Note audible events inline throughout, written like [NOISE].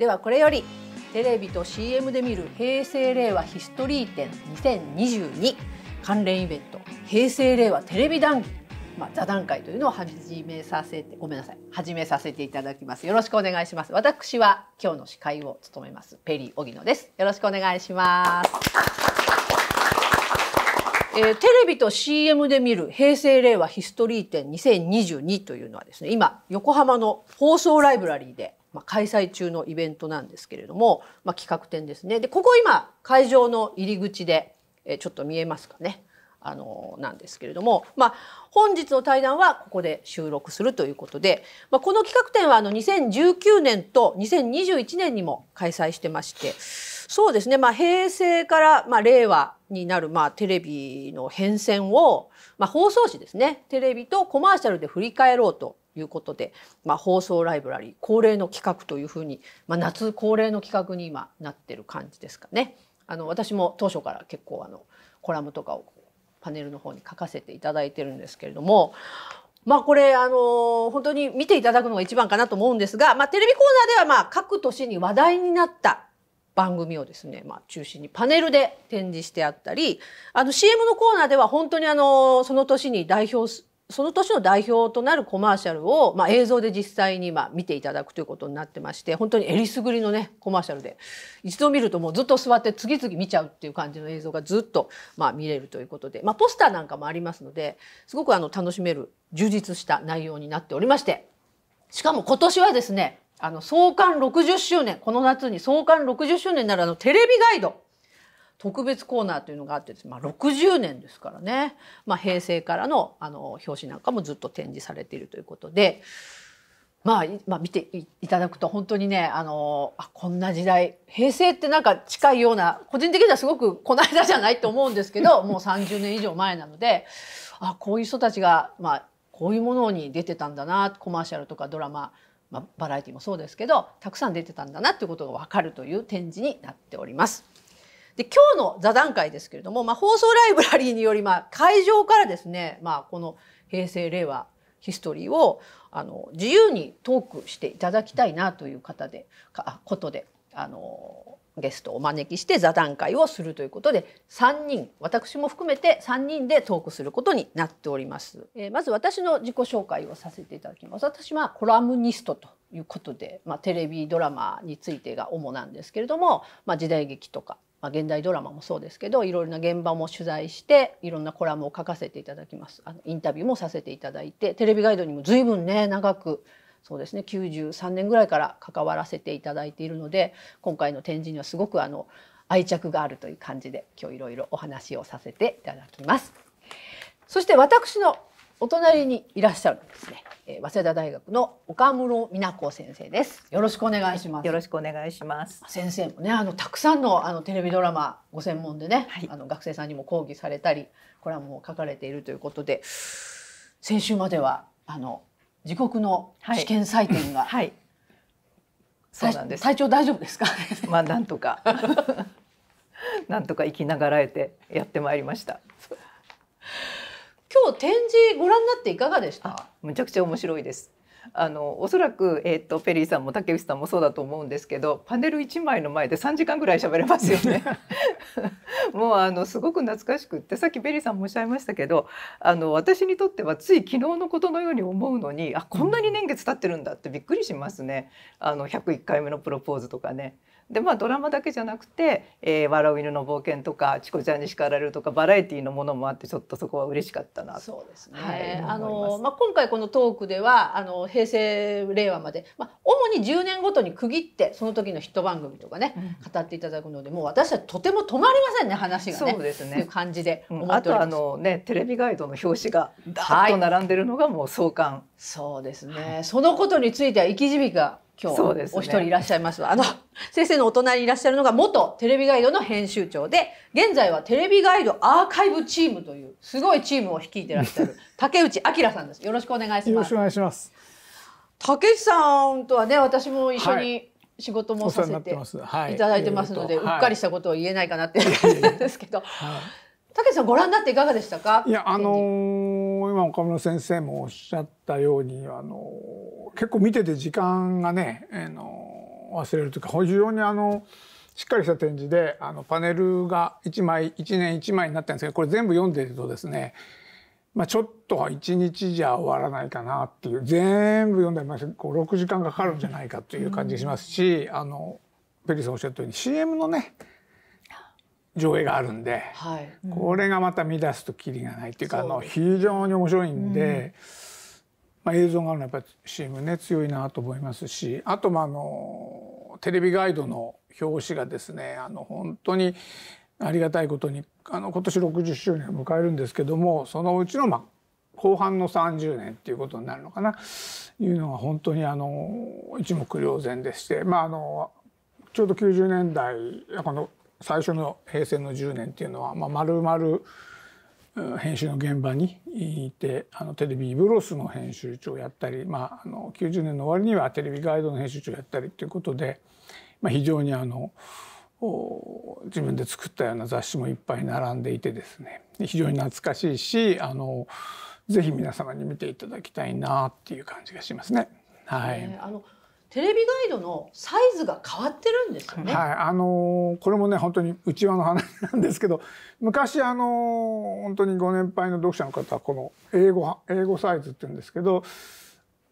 ではこれよりテレビと CM で見る平成令和ヒストリー展2022関連イベント平成令和テレビ談義まあ、座談会というのを始めさせてごめんなさい始めさせていただきますよろしくお願いします私は今日の司会を務めますペリー荻野ですよろしくお願いしますえー、テレビと CM で見る平成令和ヒストリー展2022というのはですね今横浜の放送ライブラリーでまあ、開催中のイベントなんですけれども、まあ、企画展ですね。でここ今会場の入り口で、えちょっと見えますかね。あのなんですけれども、まあ、本日の対談はここで収録するということで、まあ、この企画展はあの2019年と2021年にも開催してましてそうですね、まあ、平成から、まあ、令和になる、まあ、テレビの変遷を、まあ、放送紙ですねテレビとコマーシャルで振り返ろうということで、まあ、放送ライブラリー恒例の企画というふうに、まあ、夏恒例の企画に今なってる感じですかね。あの私も当初から結構あのコラムとかをパネルの方に書かせていただいてるんですけれどもまあこれあの本当に見ていただくのが一番かなと思うんですが、まあ、テレビコーナーではまあ各年に話題になった番組をですね、まあ、中心にパネルで展示してあったりあの CM のコーナーでは本当にあのその年に代表すその年の代表となるコマーシャルを、まあ、映像で実際にま見ていただくということになってまして本当にえりすぐりのねコマーシャルで一度見るともうずっと座って次々見ちゃうっていう感じの映像がずっとまあ見れるということで、まあ、ポスターなんかもありますのですごくあの楽しめる充実した内容になっておりましてしかも今年はですねあの創刊60周年この夏に創刊60周年ならのテレビガイド特別コーナーというのがあってです、ね、まあ、60年ですからね、まあ、平成からのあの表紙なんかもずっと展示されているということで、まあ、まあ、見ていただくと本当にねあのあこんな時代平成ってなんか近いような個人的にはすごくこの間じゃないと思うんですけど [LAUGHS] もう30年以上前なのであこういう人たちが、まあ、こういうものに出てたんだなコマーシャルとかドラマまあ、バラエティもそうですけどたくさん出てたんだなっていうことが分かるという展示になっております。で今日の座談会ですけれども、まあ、放送ライブラリーにより、まあ、会場からですね、まあ、この平成令和ヒストリーをあの自由にトークしていただきたいなという方でかことであのゲストをお招きして座談会をするということで3人私も含めて3人でトークすることになっております、えー、まず私の自己紹介をさせていただきます私はコラムニストということで、まあ、テレビドラマについてが主なんですけれども、まあ、時代劇とかまあ、現代ドラマもそうですけどいろいろな現場も取材していろんなコラムを書かせていただきますあのインタビューもさせていただいてテレビガイドにも随分ね長くそうですね93年ぐらいから関わらせていただいているので今回の展示にはすごくあの愛着があるという感じで今日いろいろお話をさせていただきます。そして私のお隣にいらっしゃるんですね。え早稲田大学の岡室美奈子先生です。よろしくお願いします。よろしくお願いします。先生もね、あのたくさんのあのテレビドラマご専門でね、はい、あの学生さんにも講義されたり、コラムを書かれているということで、先週まではあの自国の試験採点が、はい、はい、そうなんです。体調大丈夫ですか？[LAUGHS] まあなんとか [LAUGHS] なんとか生きながらえてやってまいりました。今日展示ご覧になっていかがでしためちゃくちゃ面白いですあのおそらく、えーと、とペリーさんも竹内さんもそうだと思うんですけどパネル1枚の前で3時間ぐらい喋れますよね。[LAUGHS] もうあのすごく懐かしくってさっきペリーさんもおっしゃいましたけどあの私にとってはつい昨日のことのように思うのにあこんなに年月経ってるんだってびっくりしますねあの101回目のプロポーズとかね。でまあドラマだけじゃなくて「えー、笑う犬の冒険」とか「チコちゃんに叱られる」とかバラエティーのものもあってちょっとそこは嬉しかったなそうですね、はい、あのまあ、今回このトークではあの平成令和まで、まあ、主に10年ごとに区切ってその時のヒット番組とかね、語っていただくのでもう私はとても止まりませんね話がね。そうですねいう感じで思っております、うん、あとあのねテレビガイドの表紙がダーッと並んでるのがもう創刊。はい、そうですね、はい、そのことについては生き字引が今日、ね、お一人いらっしゃいますあの先生のお隣にいらっしゃるのが元テレビガイドの編集長で現在はテレビガイドアーカイブチームというすごいチームを率いてらっしゃる [LAUGHS] 竹内明さんですよろしくお願いしますよろしくお願いします竹内さんとはね私も一緒に仕事もさせていただいてますので、はいはいうっかりしたことを言えないかなって感じんですけど、はい、竹内さんご覧になっていかがでしたかいやあのー、今岡村先生もおっしゃったようにあのー結構見てて時間がね、えー、の忘れるというか非常にあのしっかりした展示であのパネルが1枚1年1枚になってんですけどこれ全部読んでるとですねまあ、ちょっとは1日じゃ終わらないかなっていう全部読んでまこう6時間かかるんじゃないかという感じしますし、うん、あのペリーさんおっしゃったように CM のね上映があるんで、はいうん、これがまた見出すときりがないっていうか、あの非常に面白いんで。うんまあ、映像があるのはやっぱり CM ね強いなと思いますしあとまああのテレビガイドの表紙がですねあの本当にありがたいことにあの今年60周年を迎えるんですけどもそのうちのまあ後半の30年っていうことになるのかないうのが本当にあの一目瞭然でして、まあ、あのちょうど90年代この最初の平成の10年っていうのは、まあ、丸々編集の現場にいてあのテレビブロスの編集長をやったり、まあ、あの90年の終わりにはテレビガイドの編集長をやったりということで、まあ、非常にあの自分で作ったような雑誌もいっぱい並んでいてですね非常に懐かしいしあのぜひ皆様に見ていただきたいなっていう感じがしますね。はい、えー、あのテレビガイドのサイズが変わってるんですよね。はい、あのー、これもね本当にうちわの話なんですけど、[LAUGHS] 昔あのー、本当にご年配の読者の方はこの英語英語サイズって言うんですけど。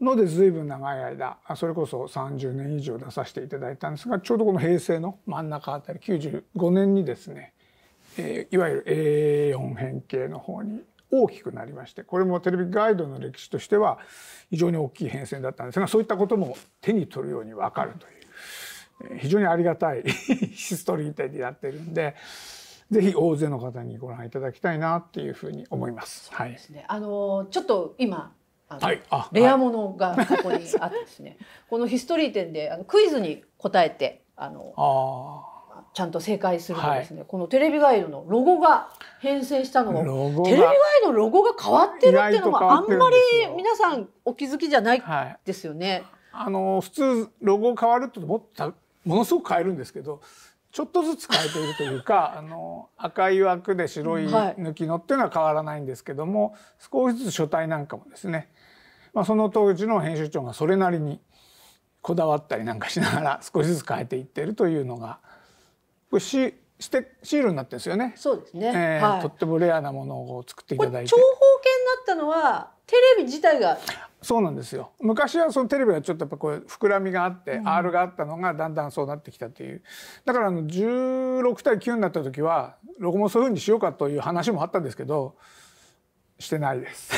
ので随分長い間それこそ30年以上出させていただいたんですがちょうどこの平成の真ん中あたり95年にですね、えー、いわゆる A4 変形の方に大きくなりましてこれもテレビガイドの歴史としては非常に大きい変遷だったんですがそういったことも手に取るように分かるという非常にありがたい [LAUGHS] ヒストリー展になってるんで。ぜひ大勢の方にご覧いただきたいなっていうふうに思います。はい。ね、あのちょっと今はい、あレアものがここにあってですね、このヒストリー展であのクイズに答えてあのあちゃんと正解するとですね、はい、このテレビガイドのロゴが変遷したのが、テレビガイドのロゴが変わってるっていうのがあんまり皆さんお気づきじゃないですよね。はい、あの普通ロゴ変わるってもっとものすごく変えるんですけどちょっとずつ変えているというか [LAUGHS] あの赤い枠で白い抜きのっていうのは変わらないんですけども、少しずつ書体なんかもですね、まあ、その当時の編集長がそれなりにこだわったりなんかしながら少しずつ変えていってるというのがこれシステシールになってるんですよね。そうですね、えーはい、とってもレアなものを作っていただいて。長方形になったのはテレビ自体が。そうなんですよ。昔はそのテレビはちょっとやっぱこう膨らみがあって、うん、R があったのがだんだんそうなってきたという。だからあの16対9になった時はロゴもそういうふうにしようかという話もあったんですけど。してないです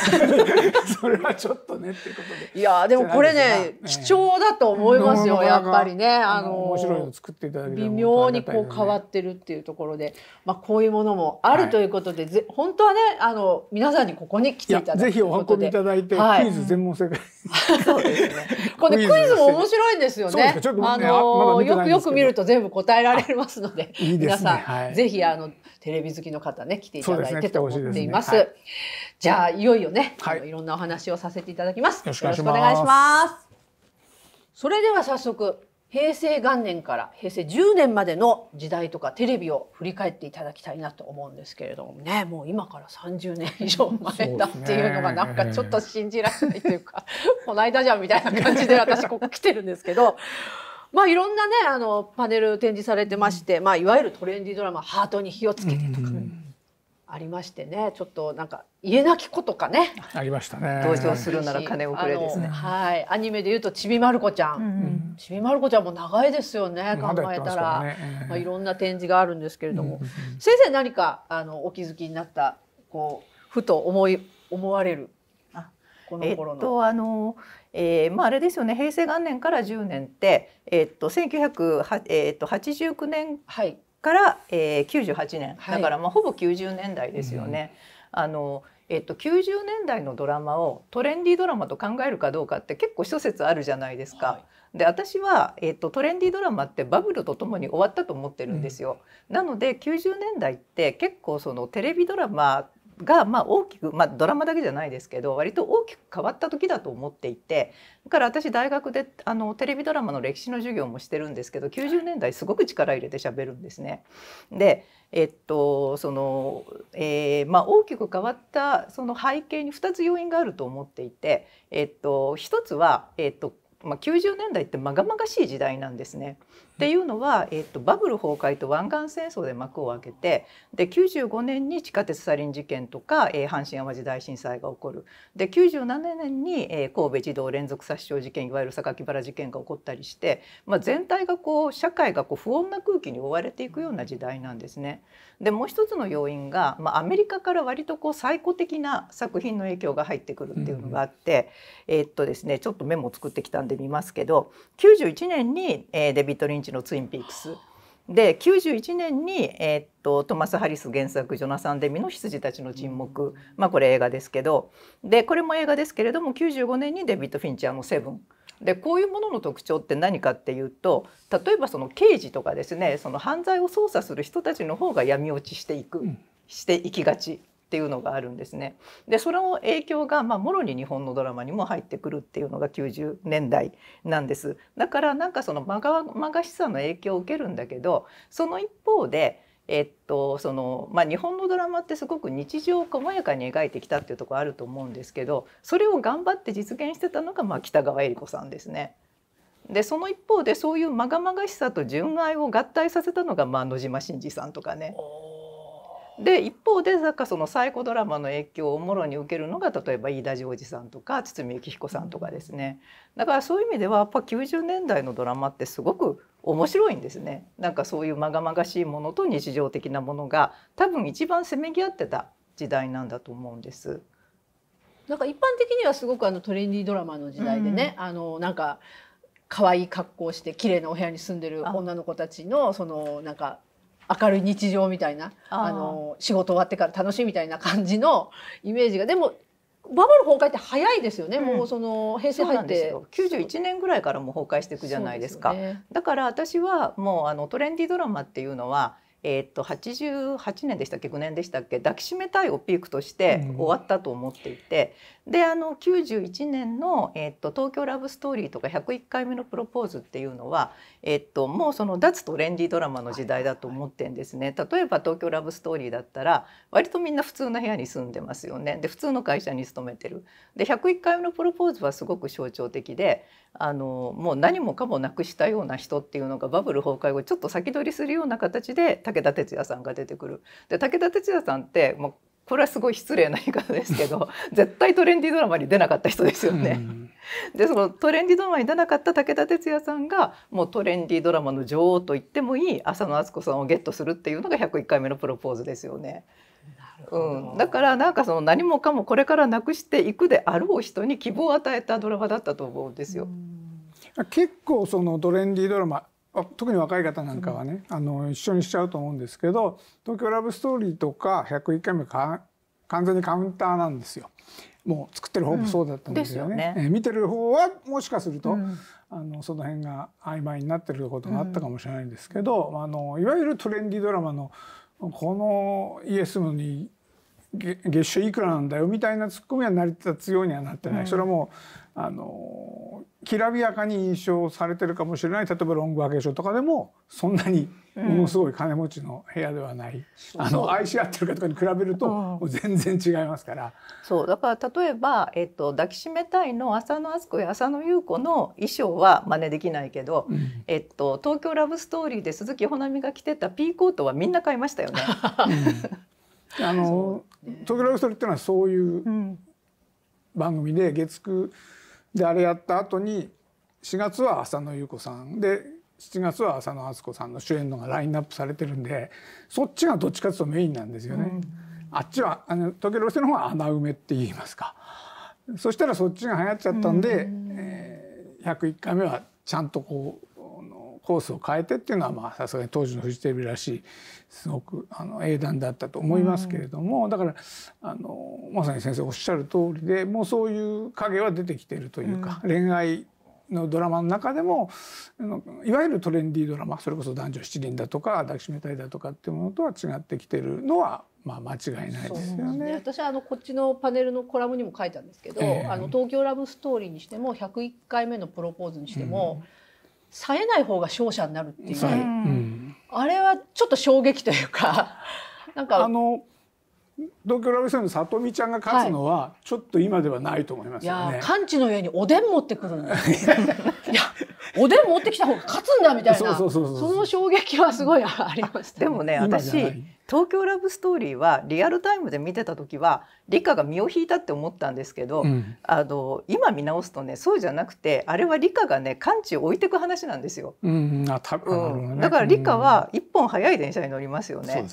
[LAUGHS] それはちょっとねっていうことで。いやでもこれね、え貴重だと思いますよ、やっぱりね。あの面白いの作っていただけ微妙にこう変わってるっていうところで、まあこういうものもあるということで、はい、本当はねあの皆さんにここに来ていただいぜひお運びいただいて、はい、クイズ全問正解。[LAUGHS] そうですね。これ、ね、クイズも面白いんですよね。あの、ま、よくよく見ると全部答えられますので、いいでね、皆さん、はい、ぜひあのテレビ好きの方ね来ていただいてと思っています。じゃあいよいよね、はい、いろんなお話をさせていただきます。よろしくお願いします。それでは早速平成元年から平成10年までの時代とかテレビを振り返っていただきたいなと思うんですけれどもねもう今から30年以上前だっていうのがなんかちょっと信じられないというか [LAUGHS] この間じゃんみたいな感じで私ここ来てるんですけど。[LAUGHS] まあ、いろんなねあのパネル展示されてまして、まあ、いわゆるトレンディードラマ「ハートに火をつけて」とか、ありましてねちょっとなんか家なき子とかねありましたね登場するなら金をくれですねはいアニメで言うとちびまる子ちゃん、うん、ちびまる子ちゃんも長いですよね、考えたら、まあ、いろんな展示があるんですけれども、うん、先生何かあのお気づきになったこうふと思い思われるこの頃の。えっとあのえーまあ、あれですよね平成元年から10年って、えっと、1989年、はいから、えー、98年、だからまあほぼ90年代ですよね。あのえっと、90年代のドラマをトレンディードラマと考えるかどうかって結構諸説あるじゃないですか。はい、で私は、えっと、トレンディードラマってバブルとともに終わったと思ってるんですよ。うん、なので90年代って結構そのテレビドラマが、まあ、大きく、まあ、ドラマだけじゃないですけど割と大きく変わった時だと思っていてだから私大学であのテレビドラマの歴史の授業もしてるんですけど90年代すごく力入れてべるんですね。でえっとその、えーまあ、大きく変わったその背景に2つ要因があると思っていて、えっと、1つは、えっとまあ、90年代ってまがまがしい時代なんですね。っていうのは、えーと、バブル崩壊と湾岸戦争で幕を開けてで95年に地下鉄サリン事件とか、えー、阪神・淡路大震災が起こるで97年に、えー、神戸児童連続殺傷事件いわゆる榊原事件が起こったりして、まあ、全体がこう社会がこう不穏な空気に覆われていくような時代なんですね。でもう一つの要因が、まあ、アメリカから割とこう最古的な作品の影響が入ってくるっていうのがあって、うん、えー、っとですねちょっとメモを作ってきたんで見ますけど91年に、えー、デビッド・リンチの「ツインピークス」で91年に、えー、っとトマス・ハリス原作ジョナサン・デミの「羊たちの沈黙」まあこれ映画ですけどでこれも映画ですけれども95年にデビッド・フィンチャーの「セブン」でこういうものの特徴って何かっていうと例えばその刑事とかですねその犯罪を捜査する人たちの方が闇落ちしていく、していきがちっていうのがあるんですね。でその影響がまあもろに日本のドラマにも入ってくるっていうのが90年代なんです。だからなんかそのまがまがしさの影響を受けるんだけどその一方でえっとそのまあ、日本のドラマってすごく日常を細やかに描いてきたっていうところあると思うんですけどそれを頑張って実現してたのがまあ北川恵理子さんですね。でその一方でそういうまがまがしさと純愛を合体させたのがまあ野島伸二さんとかね。で一方でなんかそのサイコドラマの影響をおもろに受けるのが例えば飯田譲二さんとか堤幸彦さんとかですねだからそういう意味ではやっぱ90年代のドラマってすごく面白いんですねなんかそういうまがまがしいものと日常的なものが多分一番せめぎ合ってた時代なんだと思うんです。なんか一般的にはすごくあのトレンディードラマの時代でね、うん、あのなんか可愛い格好して綺麗なお部屋に住んでる女の子たちのそのなんか明るい日常みたいなあの仕事終わってから楽しいみたいな感じのイメージがでもバブル崩壊って早いですよね、うん、もうその平成入って91年ぐらいからも崩壊していくじゃないですか、ね、だから私はもうあのトレンディドラマっていうのはえー、っと88年でしたっけ9年でしたっけ抱きしめたいをピークとして終わったと思っていて、であの91年の、えっと「東京ラブストーリー」とか「101回目のプロポーズ」っていうのは、えっと、もうその脱トレンディドラマの時代だと思ってんですね。例えば「東京ラブストーリー」だったら割とみんな普通の部屋に住んでますよね。で普通の会社に勤めてる。で「101回目のプロポーズ」はすごく象徴的であのもう何もかもなくしたような人っていうのがバブル崩壊後ちょっと先取りするような形で武田鉄矢さんが出てくる。で武田鉄矢さんって、これはすごい失礼な言い方ですけど [LAUGHS] 絶対トレンディドラマに出なかった人ですよね。でそのトレンディドラマに出なかった武田鉄矢さんがもうトレンディドラマの女王と言ってもいい浅野敦子さんをゲットするっていうのが101回目のプロポーズですよね。うん、だからなんかその何もかもこれからなくしていくであろう人に希望を与えたドラマだったと思うんですよ。結構そのトレンディドラマ特に若い方なんかはね、うん、あの一緒にしちゃうと思うんですけど「東京ラブストーリー」とか「101回目か」完全にカウンターなんですよ。もう作ってる方もそうだったんですよね。うん、よねえ見てる方はもしかすると、うん、あのその辺が曖昧になってることがあったかもしれないんですけど、あのいわゆるトレンディドラマのこのイエスのに月収いくらなんだよみたいなツッコミは成り立つようにはなってない、それはもうあのきらびやかに印象されてるかもしれない例えばロングワーケーションとかでもそんなにものすごい金持ちの部屋ではない、うん、あの愛し合ってる方に比べると全然違いますから。うん、そうだから例えば、えっと、抱きしめたいの浅野敦子や浅野優子の衣装は真似できないけど、うん、えっと、東京ラブストーリーで鈴木保奈美が着てたピーコートはみんな買いましたよね。あの、[LAUGHS] 東京ラブストーリーっていうのはそういう番組で月9であれやった後に4月は浅野ゆう子さんで7月は浅野敦子さんの主演のがラインナップされてるんでそっちがどっちかというとメインなんですよね。うん、あっちはあの時計ロセの方は穴埋めって言いますか。そしたらそっちが流行っちゃったんで、うん、えー、101回目はちゃんとこうコースを変えてっていうのはまあさすがに当時のフジテレビらしいすごくあの英断だったと思いますけれども、うん、だからあのまさに先生おっしゃる通りでもうそういう影は出てきてるというか、うん、恋愛のドラマの中でもいわゆるトレンディードラマそれこそ男女七人だとか抱きしめたいだとかっていうものとは違ってきてるのはまあ間違いないですよね。ね私はあのこっちのパネルのコラムにも書いたんですけど、えー、あの東京ラブストーリーにしても101回目のプロポーズにしても、冴えない方が勝者になるっていう、はいうん、あれはちょっと衝撃というか [LAUGHS] なんかあの東京ラブセブン里美ちゃんが勝つのは、はい、ちょっと今ではないと思いますよね。いや、完治のようにおでん持ってくるんです。[LAUGHS] いや、おでん持ってきた方が勝つんだみたいなその衝撃はすごいありました、ね、でもね私東京ラブストーリーはリアルタイムで見てた時は理科が身を引いたって思ったんですけど、うん、あの今見直すとねそうじゃなくてあれは理科がね完治を置いてく話なんですよ、うんあたうん、だから理科は一本早い電車に乗りますよね。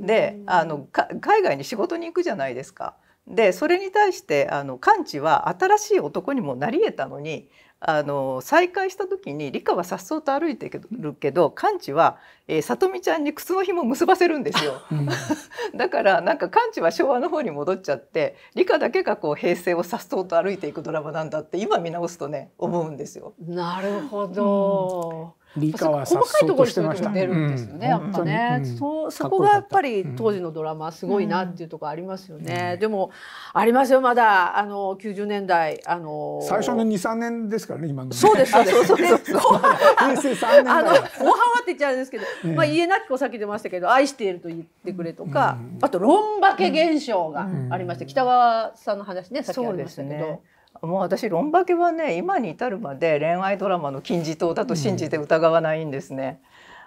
で、うん、あの海外に仕事に行くじゃないですか。でそれに対してあのカンは新しい男にもなり得たのにあの再会した時に理科はさっそうと歩いてるけど完治は、えー、里美ちゃんに靴の紐を結ばせるんですよ、[LAUGHS] うん、[LAUGHS] だからなんか完治は昭和の方に戻っちゃって理科だけがこう平成をさっそうと歩いていくドラマなんだって今見直すとね思うんですよ。なるほど、うん理科は細かいところに出るんですよね、やっぱね、そそこがやっぱり当時のドラマすごいなっていうところありますよね、でもありますよまだあの90年代あの最初の23年ですからね今のそうですそうですそうです後半は後半はって言っちゃうんですけど、まあ言えなき子さき出ましたけど愛していると言ってくれとか、あと論化け現象がありまして、北川さんの話ねさっきありましたけど。もう私「ロンバケ」はね今に至るまで恋愛ドラマの金字塔だと信じて疑わないんですね。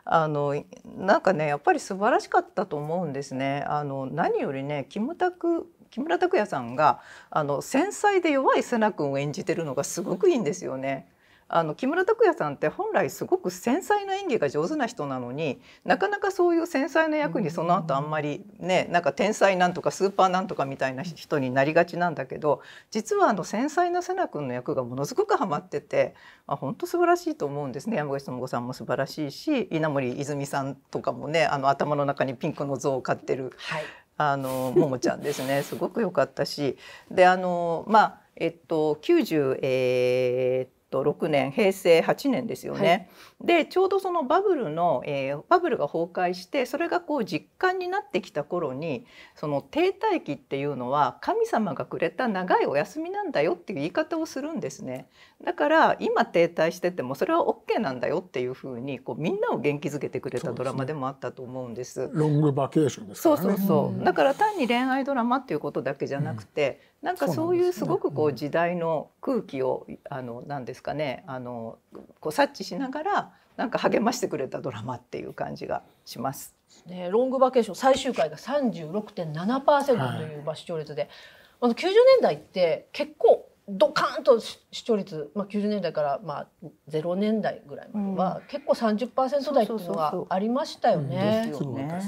うん、あのなんかねやっぱり素晴らしかったと思うんですね。あの何よりねキムタク木村拓哉さんがあの繊細で弱い瀬名君を演じてるのがすごくいいんですよね。あの木村拓哉さんって本来すごく繊細な演技が上手な人なのになかなかそういう繊細な役にその後あんまりねなんか天才なんとかスーパーなんとかみたいな人になりがちなんだけど実はあの繊細な瀬名君の役がものすごくハマってて、まあ、本当素晴らしいと思うんですね山口智子さんも素晴らしいし稲森泉さんとかもねあの頭の中にピンクの像を飼ってる、はい、あのももちゃんですねすごく良かったしであのまあえっと90えー、っとと6年平成8年ですよね、はい、でちょうどそのバブルの、えー、バブルが崩壊してそれがこう実感になってきた頃にその停滞期っていうのは神様がくれた長いお休みなんだよっていう言い方をするんですねだから今停滞しててもそれは OK なんだよっていうふうにこうみんなを元気づけてくれたドラマでもあったと思うんです。ですね、ロングバケーションです、ね、そうそうそうだから単に恋愛ドラマっていうことだけじゃなくて、うんなんかそういうすごくこう時代の空気をあのなんですかねあのこう察知しながらなんか励ましてくれたドラマっていう感じがします。ね、ロングバケーション最終回が36.7%という視聴率で、はい、あの90年代って結構ドカーンと視聴率、まあ、90年代からまあ0年代ぐらいまでは、結構30%台っていうのはありましたよね。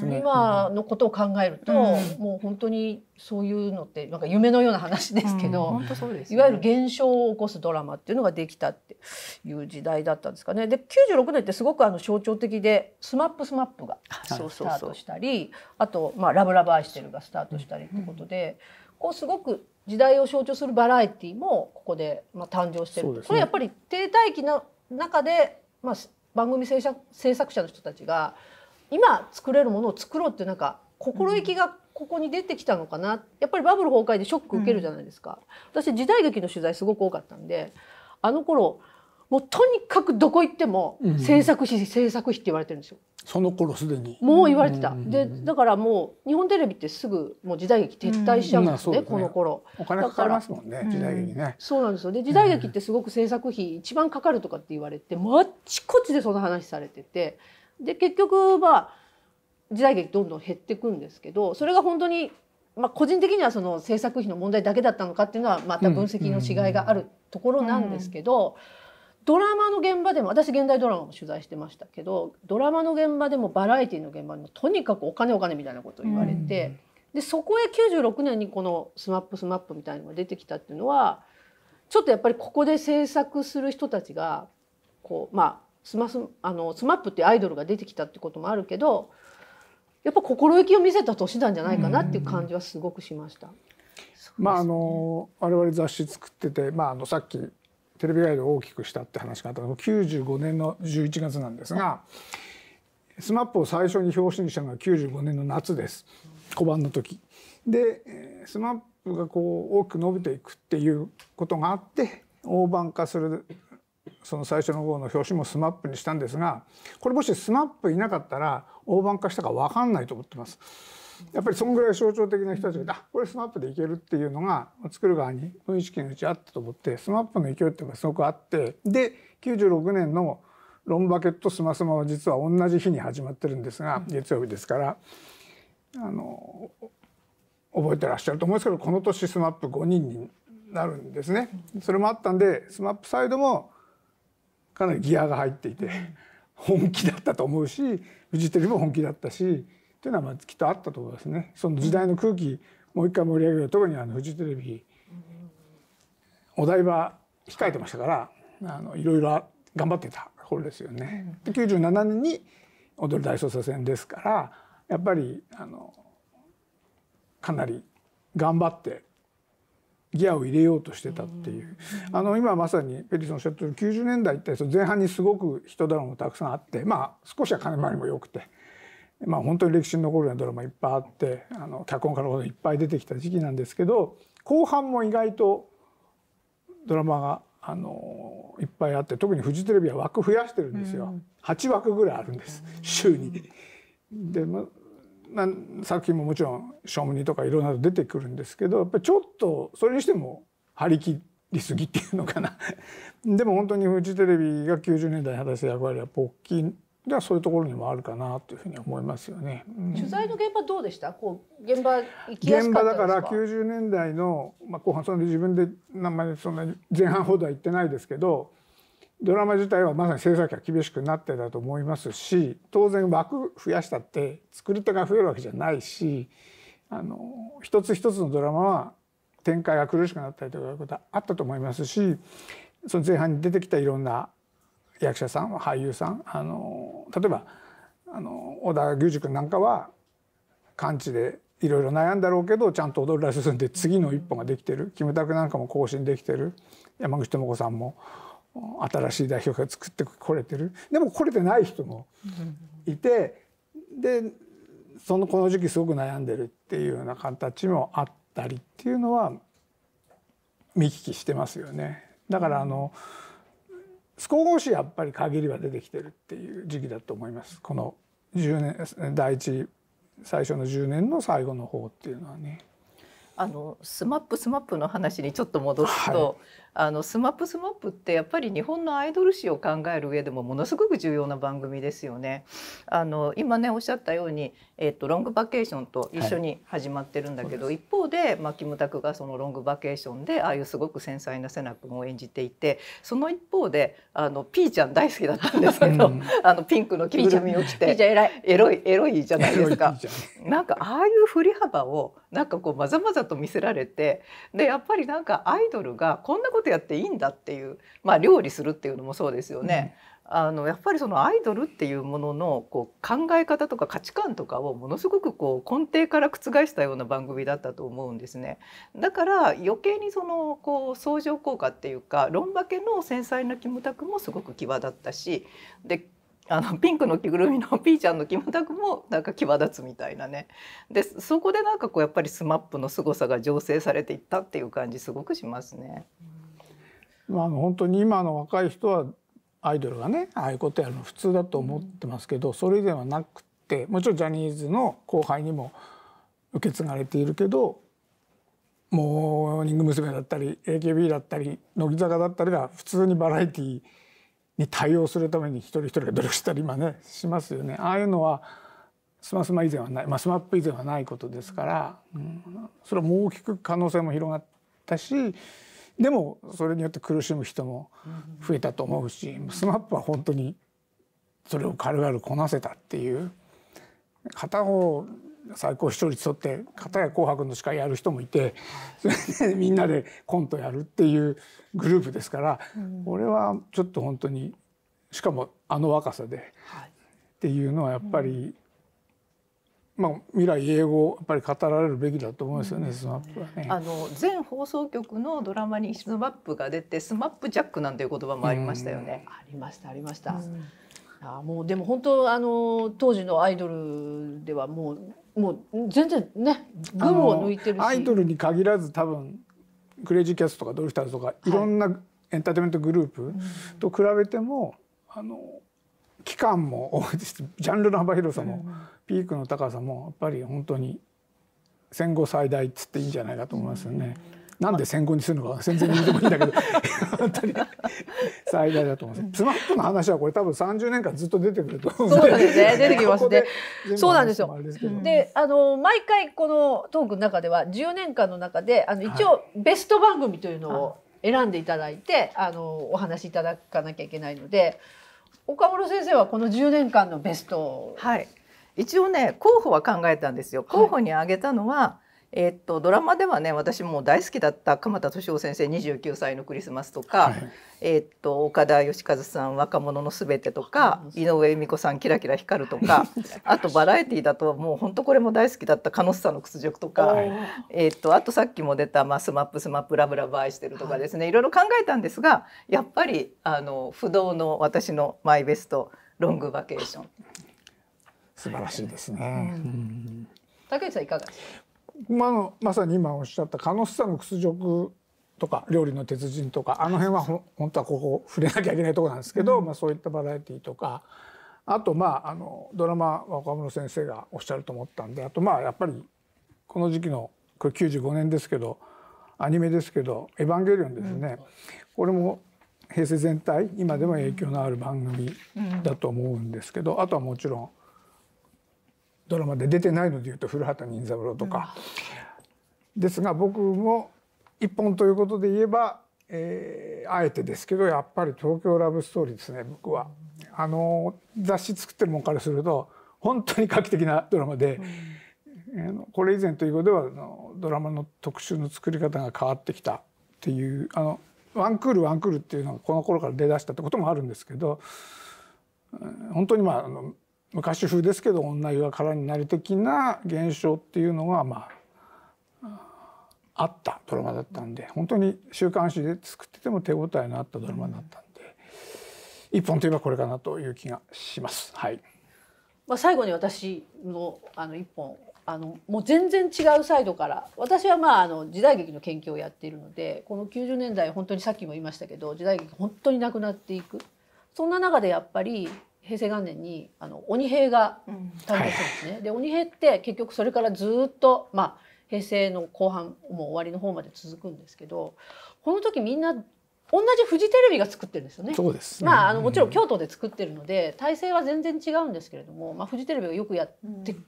今のことを考えると、うん、もう本当にそういうのってなんか夢のような話ですけど、うんね、いわゆる現象を起こすドラマっていうのができたっていう時代だったんですかね。で96年ってすごくあの象徴的でスマップスマップがスタートしたりあと、まあ「ラブラブ愛してる」がスタートしたりってことで。うんこうすごく時代を象徴するバラエティーもここでまあ誕生してる、ね、これやっぱり停滞期の中で、まあ、番組制作制作者の人たちが今作れるものを作ろうってなんか心意気がここに出てきたのかな、やっぱりバブル崩壊でショック受けるじゃないですか、うん、私時代劇の取材すごく多かったんであの頃もうとにかくどこ行っても制作費、うん、制作費って言われてるんですよ。その頃すでにもう言われてた、うんでだからもう日本テレビってすぐもう時代劇撤退しちゃうんですねうんこの頃お金かかりますもんね時代劇ね、そうなんですよで時代劇ってすごく制作費一番かかるとかって言われて、うん、あっちこっちでその話されててで結局まあ時代劇どんどん減っていくんですけどそれが本当にまあ、個人的にはその制作費の問題だけだったのかっていうのはまた分析の違いがあるところなんですけど、うんうんうんドラマの現場でも私現代ドラマも取材してましたけどドラマの現場でもバラエティの現場でもとにかくお金お金みたいなことを言われて、うん、でそこへ96年にこの「スマップスマップみたいなのが出てきたっていうのはちょっとやっぱりここで制作する人たちがこうまあスマスあのスマップっていうアイドルが出てきたってこともあるけどやっぱ心意気を見せた年なんじゃないかなっていう感じはすごくしました。うんね、まああの我々雑誌作ってて、まあ、あのさっきテレビガイドを大きくしたって話があったの95年の11月なんですが SMAP を最初に表紙にしたのが95年の夏です小判の時。で SMAP がこう大きく伸びていくっていうことがあって大盤化するその最初の号の表紙も SMAP にしたんですがこれもし SMAP いなかったら大盤化したか分かんないと思ってます。やっぱりそんぐらい象徴的な人たちがあこれ SMAP でいけるっていうのが作る側に無意識のうちあったと思って SMAP の勢いっていうのがすごくあってで96年の「ロンバケットスマスマ」は実は同じ日に始まってるんですが月曜日ですからあの覚えてらっしゃると思うんですけどこの年 SMAP5 人になるんですね。それもあったんで SMAP サイドもかなりギアが入っていて本気だったと思うしフジテレビも本気だったし。っていうのはまあきっとあったと思いますね。その時代の空気もう一回盛り上げる特にあのフジテレビお台場控えてましたからあのいろいろ頑張ってた頃ですよね。で97年に踊る大捜査線ですからやっぱりあのかなり頑張ってギアを入れようとしてたっていう、あの今まさにペリソンおっしゃってる90年代って前半にすごく人だろうもたくさんあってまあ少しは金回りも良くてまあ、本当に歴史に残るようなドラマいっぱいあってあの脚本家のこといっぱい出てきた時期なんですけど後半も意外とドラマがあのいっぱいあって特にフジテレビは枠増やしてるんですよ、う枠ぐらいあるんです、週に。で、ま、な作品ももちろん「小麦」とかいろんなの出てくるんですけどやっぱちょっとそれにしても張り切りすぎっていうのかなでも本当にフジテレビが90年代に果たした役割はポッキン。ではそういうところにもあるかなというふうに思いますよね。うん、取材の現場どうでした？こう現場現場だから90年代のまあ後半その自分で名前そんな前半ほどは言ってないですけど、ドラマ自体はまさに制作が厳しくなってたと思いますし、当然枠増やしたって作り手が増えるわけじゃないし、あの一つ一つのドラマは展開が苦しくなったりとかいうことはあったと思いますし、その前半に出てきたいろんな役者さん俳優さんあの例えばあの小田牛二君なんかは完治でいろいろ悩んだろうけどちゃんと踊りは進んで次の一歩ができてるキムタクなんかも更新できてる山口智子さんも新しい代表が作ってこれてるでもこれてない人もいて、でそのこの時期すごく悩んでるっていうような形もあったりっていうのは見聞きしてますよね。だからあの、うん少しやっぱり限りは出てきてるっていう時期だと思いますこの1年第一最初の10年の最後の方っていうのはね。あのスマップスマップの話にちょっと戻すと、あのスマップスマップってやっぱり日本のアイドル史を考える上でもものすごく重要な番組ですよね。あの今ねおっしゃったように、えっと、ロングバケーションと一緒に始まってるんだけど、はい、一方で、まあ、キムタクがそのロングバケーションでああいうすごく繊細なセナ君を演じていてその一方であのピーちゃん大好きだったんですけど、うん、[LAUGHS] あのピンクの着ぐるみを着てエロいエロいじゃないですか。なんかああいう振り幅をなんかこうまざまざと見せられてでやっぱりなんかアイドルがこんなことやっていいんだっていう、まあ、料理するっていうのもそうですよね。うん、あのやっぱりそのアイドルっていうもののこう考え方とか価値観とかをものすごくこう根底から覆したような番組だったと思うんですねだから余計にそのこう相乗効果っていうか論化けの繊細なキムタクもすごく際立ったしであのピンクの着ぐるみのピーちゃんのキムタクもなんか際立つみたいなねでそこでなんかこうやっぱり SMAP の凄さが醸成されていったっていう感じすごくしますね。まあ、本当に今の若い人はアイドルがねああいうことやるの普通だと思ってますけど、うん、それではなくてもちろんジャニーズの後輩にも受け継がれているけどモーニング娘。だったり AKB だったり乃木坂だったりが普通にバラエティーに対応するために一人一人が努力したり今ねしますよね。ああいうのはスマスマ以前はない、まあ、スマップ以前はないことですから、うん、それはもう大きく可能性も広がったしでもそれによって苦しむ人も増えたと思うし、うん、スマップは本当にそれを軽々こなせたっていう片方最高視聴率取って片や「紅白」の司会やる人もいてそれでみんなでコントやるっていうグループですから、うん、俺はちょっと本当にしかもあの若さで、はい、っていうのはやっぱり、まあ、未来英語をやっぱり語られるべきだと思いますよね、うん、スマップはね。あの全放送局のドラマにスマップが出てスマップジャックなんていう言葉もありましたよね。ありましたありました。あもうでも本当あの当時のアイドルではもうもう全然ね群を抜いてるアイドルに限らず多分クレイジーキャストとかドリフターズとかいろんなエンターテインメントグループと比べても、あの期間もジャンルの幅広さもピークの高さもやっぱり本当に戦後最大っつっていいんじゃないかと思いますよね。なんで戦後にするのか全然言うでもいいんだけど [LAUGHS] 本当に最大だと思いますスマップの話はこれ多分三十年間ずっと出てくると思うんでそうですね出てきますねそうなんですよであの毎回このトークの中では十年間の中であの一応ベスト番組というのを選んでいただいて、はい、あのお話しいただかなきゃいけないので岡室先生はこの十年間のベストはい一応ね候補は考えたんですよ候補に挙げたのは、はえー、っとドラマではね私も大好きだった鎌田敏夫先生29歳のクリスマスとか、はい、えー、っと岡田義和さん若者のすべてとか、井上美子さんキラキラ光るとか、[LAUGHS] あとバラエティーだともう本当これも大好きだったカノスさんの屈辱とか、えー、っとあとさっきも出たまあスマップスマップラブラブ愛してるとかですね、はい、いろいろ考えたんですが、やっぱりあの不動の私のマイベストロングバケーション。素晴らしいですね。竹内さんいかがですか。ままさに今おっしゃったカノスの屈辱とか料理の鉄人とかあの辺はほ本当はここ触れなきゃいけないとこなんですけど、うん、まあ、そういったバラエティーとかあとまああのドラマ若者先生がおっしゃると思ったんであとまあやっぱりこの時期のこれ95年ですけどアニメですけど「エヴァンゲリオン」ですね、うん、これも平成全体今でも影響のある番組だと思うんですけど、あとはもちろんドラマで出てないので言うと古畑任三郎とか、うん、ですが僕も一本ということで言えば、えー、あえてですけどやっぱり「東京ラブストーリー」ですね僕は。あの雑誌作ってるもんからすると本当に画期的なドラマで、うん、これ以前ということではドラマの特集の作り方が変わってきたっていうあのワンクールワンクールっていうのがこの頃から出だしたってこともあるんですけど本当にまああの昔風ですけど女湯は空になる的な現象っていうのがまああったドラマだったんで本当に週刊誌で作ってても手応えのあったドラマだったんで、一本といえばこれかなという気がします。はい。まあ最後に私のあの一本あのもう全然違うサイドから私はまああの時代劇の研究をやっているのでこの90年代本当にさっきも言いましたけど時代劇本当になくなっていくそんな中でやっぱり平成元年にあの鬼兵が誕生したんですね。うんはい、で鬼兵って結局それからずっとまあ平成の後半もう終わりの方まで続くんですけどこの時みんな同じフジテレビが作ってるんですよね。そうです、ね、まああのもちろん京都で作ってるので体制は全然違うんですけれども、まあフジテレビがよくやって、うん、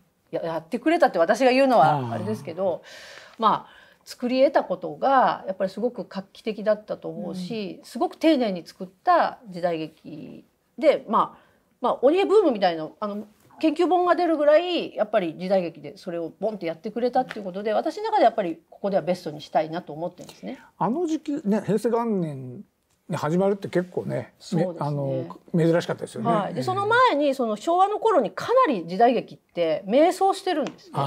やってくれたって私が言うのはあれですけど、あまあ。作り得たことがやっぱりすごく画期的だったと思うし、うん、すごく丁寧に作った時代劇でまあまあ、オリエブームみたいなあの研究本が出るぐらいやっぱり時代劇でそれをボンってやってくれたっていうことで私の中でやっぱりここではベストにしたいなと思ってるんですね。あの時期ね平成元年始まるって結構ね、ね、あの珍しかったですよね。はい、でその前にその昭和の頃にかなり時代劇って迷走してるんですね、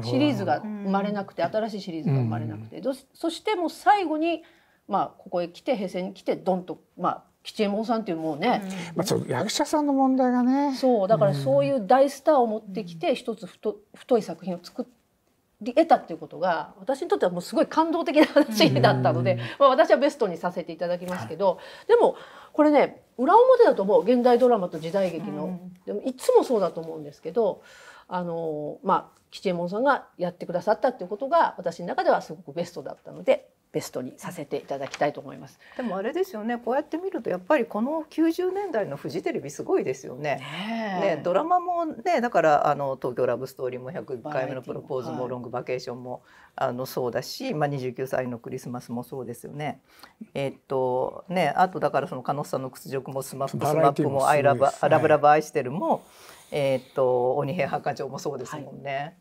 い、シリーズが生まれなくて新しいシリーズが生まれなくて、そしてもう最後に、まあ、ここへ来て平成に来てドンと、まあ、吉右衛門さんっていうもうね、うん、まあ、ちょ役者さんの問題がねそうだからそういう大スターを持ってきて一つ太太い作品を作り得たっていうことが私にとってはもうすごい感動的な話だったので、まあ、私はベストにさせていただきますけど、はい、でもこれね裏表だと思う現代ドラマと時代劇の、でもいつもそうだと思うんですけどあのまあ吉右衛門さんがやってくださったっていうことが私の中ではすごくベストだったのでベストにさせていただきたいと思います。でもあれですよね。こうやって見るとやっぱりこの90年代のフジテレビすごいですよね。ね、ね、ドラマもねだからあの東京ラブストーリーも101回目のプロポーズもロングバケーションも、あのそうだし、まあ29歳のクリスマスもそうですよね。えっとねあとだからそのカノスさんの屈辱もスマップスマップもアイラブ、ね、ラブラブ愛してるも、えっと鬼平八課長もそうですもんね。はい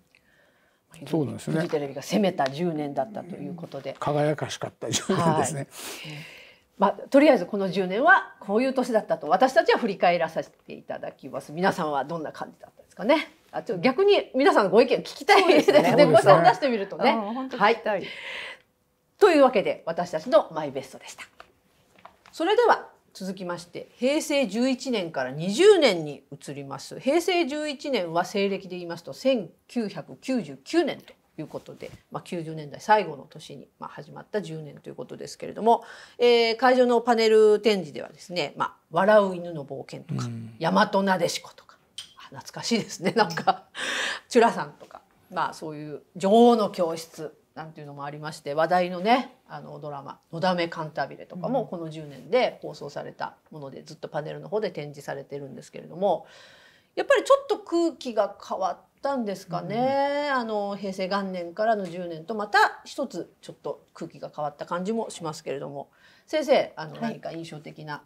そうなんですね。フジテレビが攻めた10年だったということで。輝かしかった10年ですね。まあ、とりあえずこの10年はこういう年だったと私たちは振り返らさせていただきます皆さんはどんな感じだったんですかねあちょ逆に皆さんのご意見聞きたいですねごすねしてみるとね、はい、というわけで私たちのマイベストでしたそれでは続きまして平成11年から20年に移ります平成11年は西暦で言いますと1999年ということで、まあ、90年代最後の年に、まあ、始まった10年ということですけれども、えー、会場のパネル展示ではですね「まあ、笑う犬の冒険」とか「大和なでしこ」とか懐かしいですねなんか「チュラさん」とか、まあ、そういう「女王の教室」なんていうのもありまして話題のねあのドラマ「のだめカンタービレ」とかもこの10年で放送されたものでずっとパネルの方で展示されてるんですけれどもやっぱりちょっと空気が変わったんですかね、うん、あの平成元年からの10年とまた一つちょっと空気が変わった感じもしますけれども先生あの何か印象的な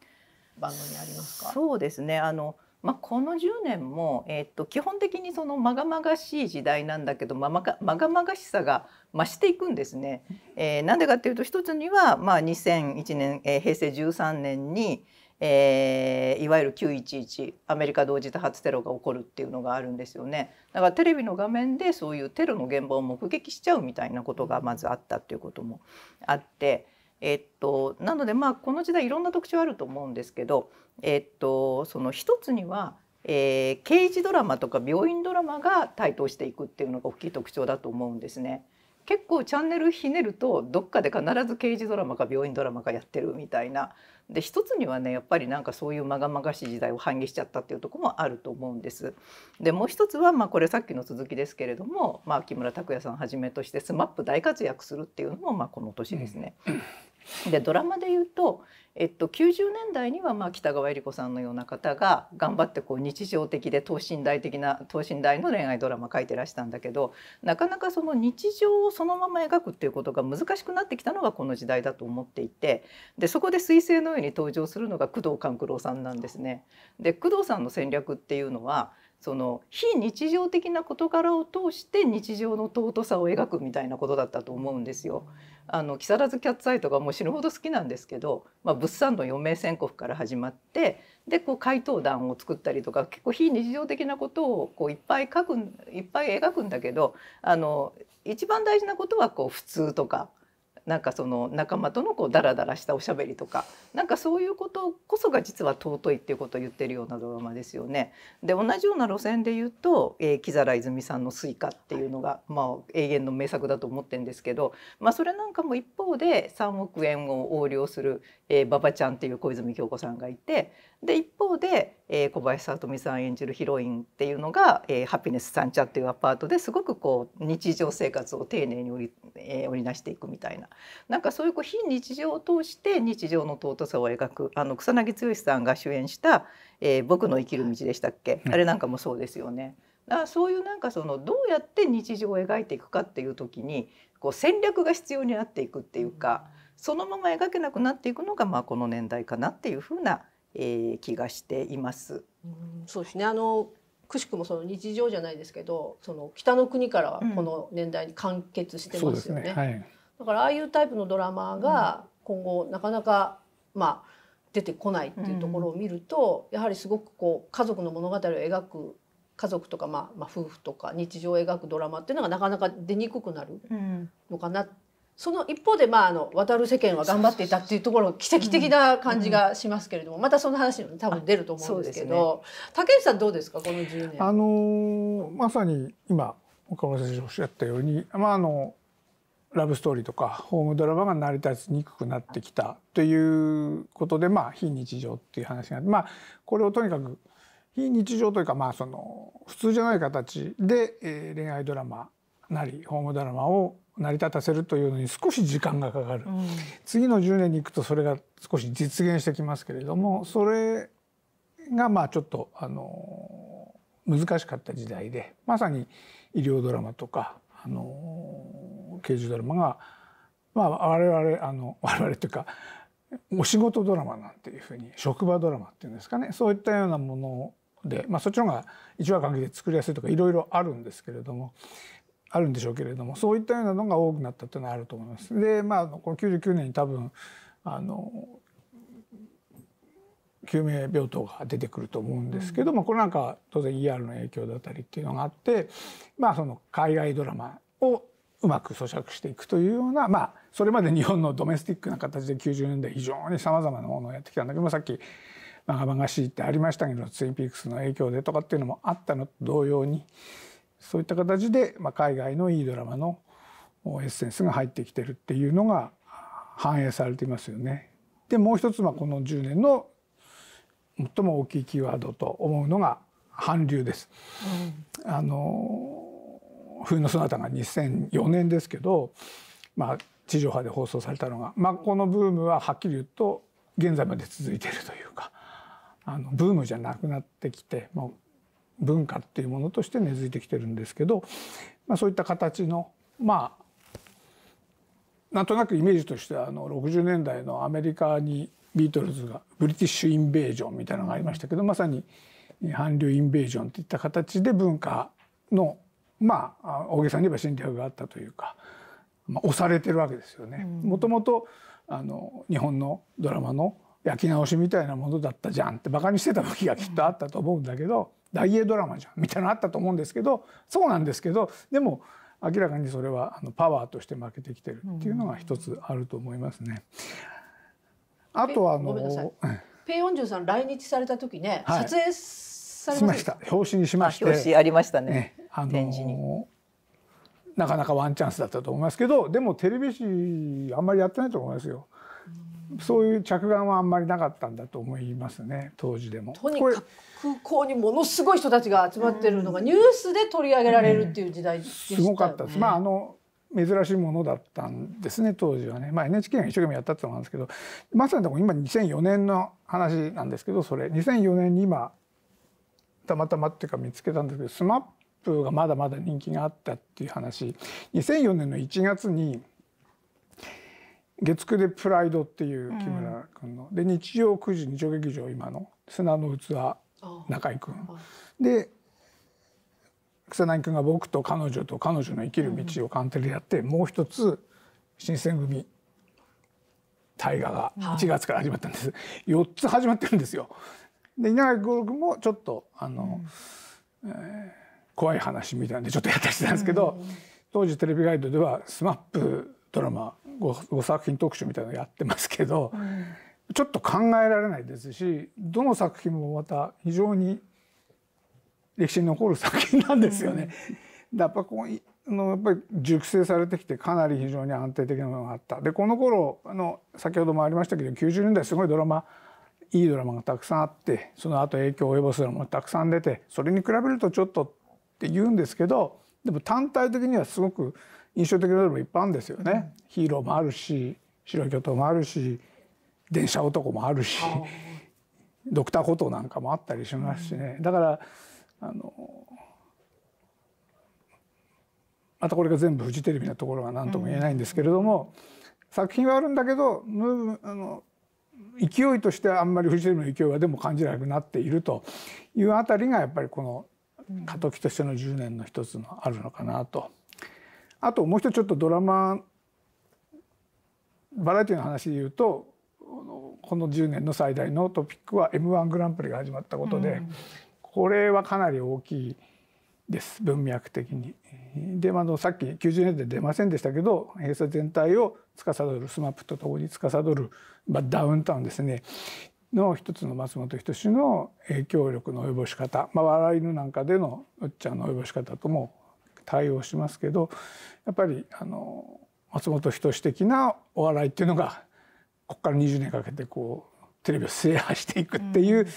番組ありますか、そうですねあのまあ、この10年も、えー、っと基本的にそのまがまがしい時代なんだけどまままがまがしさが増していくんですね。えー、なんでかっていうと一つには、まあ、2001年、えー、平成13年に、えー、いわゆる911アメリカ同時多発テロが起こるっていうのがあるんですよね。だからテレビの画面でそういうテロの現場を目撃しちゃうみたいなことがまずあったっていうこともあって。えっと、なのでまあこの時代いろんな特徴あると思うんですけど、えっと、その一つにはえー、刑事ドラマとか病院ドラマが台頭していくっていうのが大きい特徴だと思うんですね。結構チャンネルひねるとどっかで必ず刑事ドラマか病院ドラマかやってるみたいなで一つにはねやっぱりなんかそういうまがまがしい時代を反撃しちゃったっていうとこもあると思うんです。でもう一つはまあこれさっきの続きですけれども、まあ、木村拓哉さんはじめとして SMAP 大活躍するっていうのもまあこの年ですね。うんでドラマで言うと、えっと、90年代にはまあ北川恵理子さんのような方が頑張ってこう日常的で等身大的な等身大の恋愛ドラマ書いてらしたんだけどなかなかその日常をそのまま描くっていうことが難しくなってきたのがこの時代だと思っていてでそこで彗星のように登場するのが工藤官九郎さんなんですね。で工藤さんの戦略っていうのはその非日常的な事柄を通して日常の尊さを描くみたいなことだったと思うんですよ。あの木更津キャッツアイとかもう死ぬほど好きなんですけど、まあ、物産の余命宣告から始まってでこう回答団を作ったりとか結構非日常的なことをこういっぱい書くいっぱい描くんだけどあの一番大事なことはこう普通とかなんかその仲間とのこうダラダラしたおしゃべりとかなんかそういうことこそが実は尊いっていうことを言ってるようなドラマですよね。で同じような路線で言うと、えー、木皿泉さんの「スイカ」っていうのが、まあ、永遠の名作だと思ってるんですけど、まあ、それなんかも一方で3億円を横領するえー、ババちゃんっていう小泉京子さんがいてで一方で、えー、小林聡美さん演じるヒロインっていうのが、えー、ハピネス三茶っていうアパートですごくこう日常生活を丁寧に織り,、えー、織りなしていくみたいななんかそういうこう非日常を通して日常の尊さを描くあの草ぎ剛さんが主演した「えー、僕の生きる道」でしたっけ、あれなんかもそうですよね。だそういうなんかそのどうやって日常を描いていくかっていう時にこう戦略が必要になっていくっていうか。うんそのまま描けなくなっていくのが、まあ、この年代かなっていうふうな、えー、気がしています。うそうですねあのくしくもその日常じゃないですけどその北の国からはこの年代に完結してますよねうんねはい、だからああいうタイプのドラマが今後なかなか、まあ、出てこないっていうところを見ると、うん、やはりすごくこう家族の物語を描く家族とか、まあまあ、夫婦とか日常を描くドラマっていうのがなかなか出にくくなるのかなっその一方で、まあ、あの渡る世間は頑張っていたっていうところ奇跡的な感じがしますけれども、うんうん、またその話に多分出ると思うんですけど、ね、竹内さんどうですかこの1年。あのまさに今岡村先生おっしゃったように、まあ、あのラブストーリーとかホームドラマが成り立ちにくくなってきたということで、まあ、非日常っていう話があって、まあ、これをとにかく非日常というか、まあ、その普通じゃない形で、えー、恋愛ドラマなりホームドラマを成り立たせるというのに少し時間がかかる、うん、次の10年に行くとそれが少し実現してきますけれどもそれがまあちょっとあの難しかった時代でまさに医療ドラマとかあの刑事ドラマが、まあ、我々あの [LAUGHS] 我々というかお仕事ドラマなんていうふうに職場ドラマっていうんですかねそういったようなもので、まあ、そっちの方が一話限りで作りやすいとかいろいろあるんですけれどもあるんでしょうけれどもそういったようなのが多くなったというのはあると思います。でまあこの99年に多分あの救命病棟が出てくると思うんですけども、うん、これなんか当然 ER の影響だったりっていうのがあってまあその海外ドラマをうまく咀嚼していくというようなまあそれまで日本のドメスティックな形で90年代非常にさまざまなものをやってきたんだけどもさっき「まがまがしい」ってありましたけど「ツインピークス」の影響でとかっていうのもあったのと同様にそういった形で、まあ、海外のいいドラマのエッセンスが入ってきてるっていうのが反映されていますよね。でもう一つ、はこの10年の最も大きいキーワードと思うのが韓流です。うん、あの冬のソナが2004年ですけど、まあ、地上波で放送されたのが、まあ、このブームははっきり言うと現在まで続いているというかあのブームじゃなくなってきても文化っていうものとして根付いてきてるんですけど、まあ、そういった形のまあなんとなくイメージとしてはあの60年代のアメリカにビートルズがブリティッシュ・インベージョンみたいなのがありましたけどまさに韓流インベージョンっていった形で文化のまあ大げさに言えば侵略があったというか、まあ、押されてるわけですよね。もともとあの日本のドラマの焼き直しみたいなものだったじゃんってバカにしてた時がきっとあったと思うんだけど大英ドラマじゃんみたいなのあったと思うんですけどそうなんですけどでも明らかにそれはあのパワーとして負けてきてるっていうのが一つあると思いますね。あとはあのペンジュさん来日された時ね、はい、撮影されました表紙にしまして表紙ありましたね、ね、あのなかなかワンチャンスだったと思いますけどでもテレビ誌あんまりやってないと思いますよ。そういう着眼はあんまりなかったんだと思いますね当時でも。とにかく空港にものすごい人たちが集まってるのがニュースで取り上げられるっていう時代でしたよ、ね、すごかったです。まああの珍しいものだったんですね当時はね、まあ、NHK が一生懸命やったってのもあるんですけどまさにでも今2004年の話なんですけどそれ2004年に今たまたまっていうか見つけたんですけど SMAP がまだまだ人気があったっていう話2004年の1月に月9で「プライド」っていう木村君の、で日曜9時日曜劇場今の「砂の器」中居君で草薙君が僕と彼女と彼女の生きる道をカンテやって、もう一つ新選組大河が1月から始まったんです、は4つ始まってるんですよ。で稲垣吾郎君もちょっとあの、うん、えー、怖い話みたいなんでちょっとやったりしてたんですけど、当時テレビガイドでは SMAP ドラマ5作品特集みたいなのやってますけど、うん、ちょっと考えられないですしどの作品もまた非常に歴史に残る作品なんですよね。うん、やっぱこうのやっぱり熟成されてきてかなり非常に安定的なものがあったでこの頃あの先ほどもありましたけど90年代すごいドラマいいドラマがたくさんあってその後影響を及ぼすドラマがたくさん出てそれに比べるとちょっとって言うんですけどでも単体的にはすごく印象的なのもいっぱいあるんですよね。ヒーローもあるし白い巨頭もあるし電車男もあるしドクターコトーなんかもあったりしますしね。だからあのまたこれが全部フジテレビのところは何とも言えないんですけれども、作品はあるんだけどあの勢いとしてあんまりフジテレビの勢いはでも感じなくなっているというあたりがやっぱりこの過渡期としての10年の一つのあるのかなと。あともう一つちょっとドラマバラエティの話で言うとこの10年の最大のトピックは m 1グランプリが始まったことで、うん、これはかなり大きいです文脈的に。であのさっき90年代出ませんでしたけど閉鎖全体を司る SMAP とともに司る、まあ、ダウンタウンですねの一つの松本人志の影響力の及ぼし方、まあ、笑い犬なんかでのうっちゃんの及ぼし方とも対応しますけどやっぱりあの松本人志的なお笑いっていうのがここから20年かけてこうテレビを制覇していくっていうきっ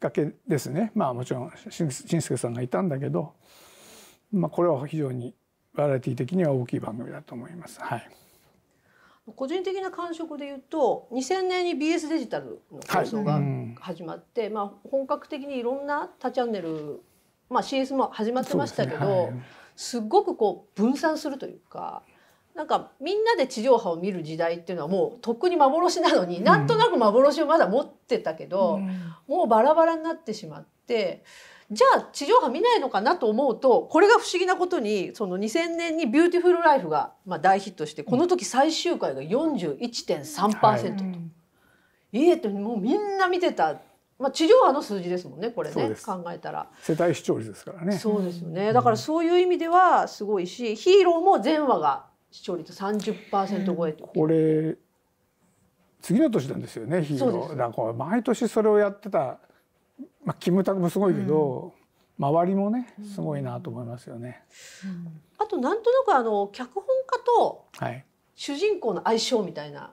かけですね、うん、まあもちろん新助さんがいたんだけど、まあ、これは非常にバラエティー的には大きい番組だと思います。はい個人的な感触で言うと2000年に BS デジタルの放送が始まって、はいうん、まあ、本格的にいろんな他チャンネル、まあ、CS も始まってましたけど、ねはい、すごくこう分散するというか。なんかみんなで地上波を見る時代っていうのはもうとっくに幻なのに、なんとなく幻をまだ持ってたけど、うん、もうバラバラになってしまってじゃあ地上波見ないのかなと思うとこれが不思議なことにその2000年に「ビューティフルライフがまあ大ヒットしてこの時最終回が41.3%と。うんはい、えってもうみんな見てたまあ、地上波の数字ですもんねこれね考えたら世帯視聴率ですからねそうですよねだからそういう意味ではすごいし、うん、ヒーローも全話が視聴率30%超え、うん、これ次の年なんですよねヒーローなんか毎年それをやってた、まあ、キムタクもすごいけど、うん、周りもねすごいなと思いますよね、あとなんとなくあの脚本家と、はい主人公の相性みたいな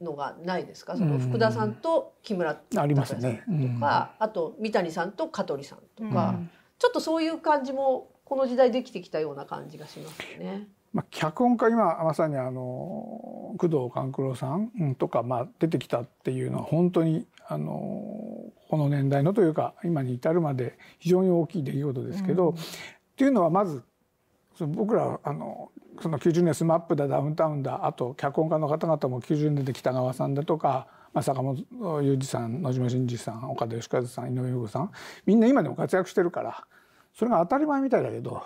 のがないですか、うん、その福田さんと木村さんとか、ありますねうん、あと三谷さんと香取さんとか、うん、ちょっとそういう感じもこの時代できてきたような感じがしますね。まあ、脚本家今まさにあの工藤官九郎さんとか、まあ、出てきたっていうのは本当にあのこの年代のというか今に至るまで非常に大きい出来事ですけど、うん、っていうのはまずその僕らあのその90年 SMAP だダウンタウンだあと脚本家の方々も90年で北川さんだとか、まあ、坂本雄二さん野島伸二さん岡田義和さん井上陽子さんみんな今でも活躍してるからそれが当たり前みたいだけど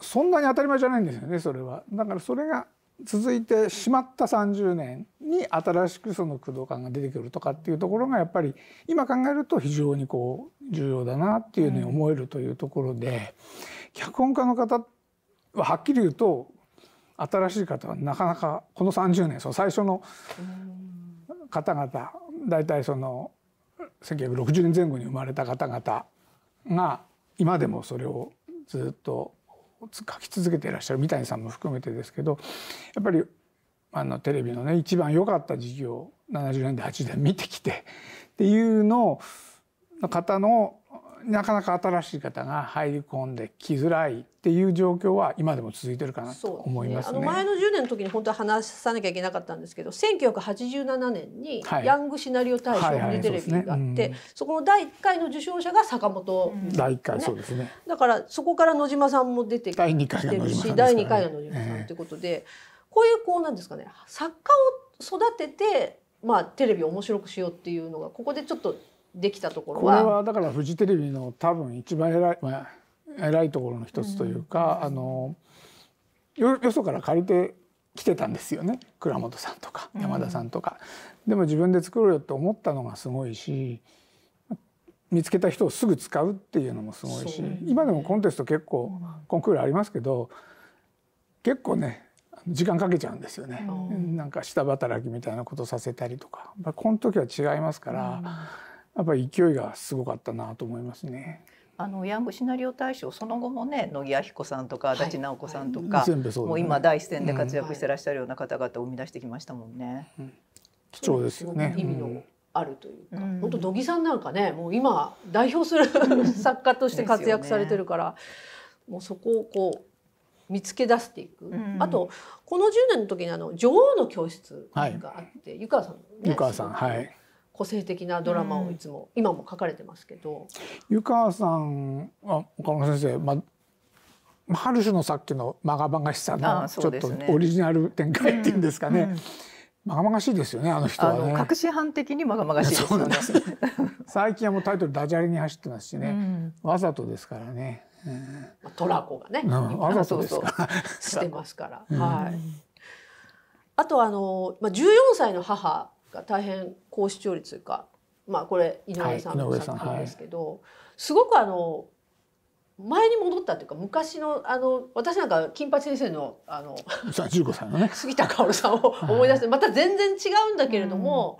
そんなに当たり前じゃないんですよねそれは。だからそれが続いてしまった30年に新しくその駆動感が出てくるとかっていうところがやっぱり今考えると非常にこう重要だなっていうのに思えるというところで、脚本家の方はっきり言うと新しい方はなかなかこの30年その最初の方々大体その1960年前後に生まれた方々が今でもそれをずっと書き続けていらっしゃる三谷さんも含めてですけどやっぱりあのテレビのね一番良かった時期を70年代80年見てきてっていうのの方のなかなか新しい方が入り込んできづらいっていう状況は今でも続いてるかなと思います、ねね、前の10年の時に本当は話さなきゃいけなかったんですけど1987年にヤングシナリオ大賞フジテレビがあってそこの第1回の受賞者が坂本、ね、第1回そうですねだからそこから野島さんも出てきてるし第2回が野島さんということで、こういうこうなんですかね作家を育ててまあテレビを面白くしようっていうのがここでちょっとできたところはこれはだからフジテレビの多分一番偉い、まあ、偉いところの一つというか、うん、あのよよそから借りてきてたんですよね倉本さんとか山田さんとか、うん、でも自分で作ろうよって思ったのがすごいし見つけた人をすぐ使うっていうのもすごいし、ね、今でもコンテスト結構コンクールありますけど結構ね時間かけちゃうんですよね、うん、なんか下働きみたいなことさせたりとかこの時は違いますから。やっぱり勢いがすごかったなと思いますね。あのヤングシナリオ大賞その後もね野木亜彦さんとか足立直子さんとか、はいはいね、もう今第一線で活躍してらっしゃるような方々を生み出してきましたもんね。うん、貴重ですよね。意味のあるというか、うん、本当土木さんなんかねもう今代表する [LAUGHS] 作家として活躍されてるから、ね、もうそこをこう見つけ出していく、うんあとこの10年の時にあの女王の教室があって、はい、湯川さん、ね、湯川さんはい個性的なドラマをいつも、うん、今も書かれてますけど。湯川さんは岡本先生、まあハルシュのさっきのまがまがしさのちょっとオリジナル展開っていうんですかね。まがまがしいですよね、あの人はね。確信犯的にまがまがしいですよね。[LAUGHS] 最近はもうタイトルダジャレに走ってますしね、うん、わざとですからね。うん、トラコがね、うん、わざとですから [LAUGHS] してますから。はい。あとあのまあ14歳の母が大変高視聴率というか、まあ、これ井上さんの作品ですけど、はい、すごくあの前に戻ったというか昔のあの私なんか金八先生のあのさんの、ね、杉田薫さんを思い出して、また全然違うんだけれども。